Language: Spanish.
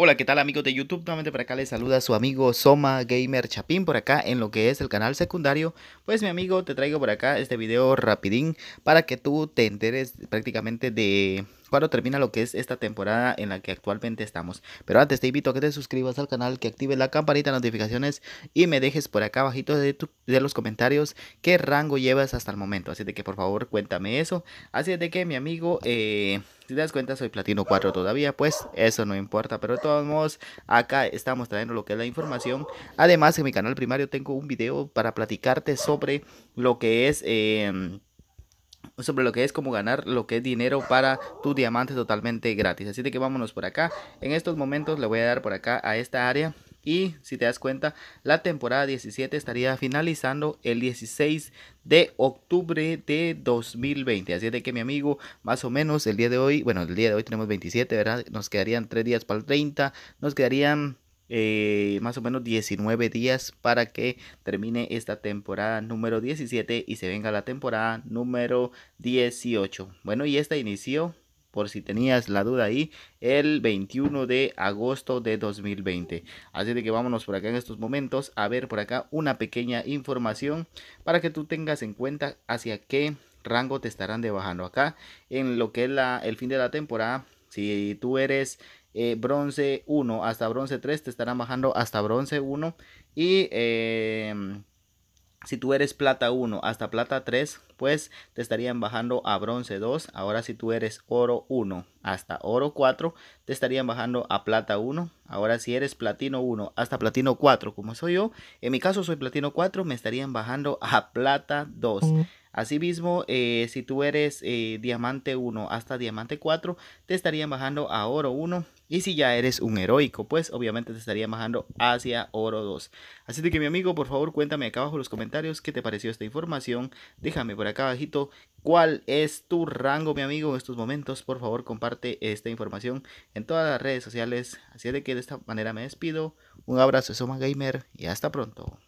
Hola, ¿qué tal amigos de YouTube? Nuevamente por acá les saluda su amigo Soma Gamer Chapín por acá en lo que es el canal secundario. Pues mi amigo, te traigo por acá este video rapidín para que tú te enteres prácticamente de cuando termina lo que es esta temporada en la que actualmente estamos. Pero antes te invito a que te suscribas al canal, que actives la campanita de notificaciones y me dejes por acá abajito de, los comentarios qué rango llevas hasta el momento. Así de que por favor cuéntame eso. Así de que mi amigo, eh, si te das cuenta soy platino 4 todavía, pues eso no importa. Pero de todos modos, acá estamos trayendo lo que es la información. Además en mi canal primario tengo un video para platicarte sobre lo que es... Em, sobre lo que es como ganar lo que es dinero para tu diamante totalmente gratis. Así de que vámonos por acá. En estos momentos le voy a dar por acá a esta área. Y si te das cuenta, la temporada 17 estaría finalizando el 16 de octubre de 2020. Así de que mi amigo, más o menos el día de hoy, bueno, el día de hoy tenemos 27, ¿verdad? Nos quedarían 3 días para el 30, nos quedarían eh, más o menos 19 días para que termine esta temporada número 17 y se venga la temporada número 18. Bueno, y esta inició, por si tenías la duda ahí, el 21 de agosto de 2020. Así de que vámonos por acá en estos momentos a ver por acá una pequeña información para que tú tengas en cuenta hacia qué rango te estarán debajando acá en lo que es la, el fin de la temporada. Si tú eres eh, bronce 1 hasta bronce 3, te estarán bajando hasta bronce 1. Y em, si tú eres plata 1 hasta plata 3, pues te estarían bajando a bronce 2. Ahora si tú eres oro 1 hasta oro 4, te estarían bajando a plata 1. Ahora si eres platino 1 hasta platino 4, como soy yo, en mi caso soy platino 4, me estarían bajando a plata 2. Asimismo, eh, si tú eres eh, diamante 1 hasta diamante 4, te estarían bajando a oro 1. Y si ya eres un heroico, pues obviamente te estarían bajando hacia oro 2. Así de que mi amigo, por favor, cuéntame acá abajo en los comentarios qué te pareció esta información. Déjame por acá abajito cuál es tu rango, mi amigo, en estos momentos. Por favor, comparte esta información en todas las redes sociales. Así de que de esta manera me despido. Un abrazo, Soma Gamer, y hasta pronto.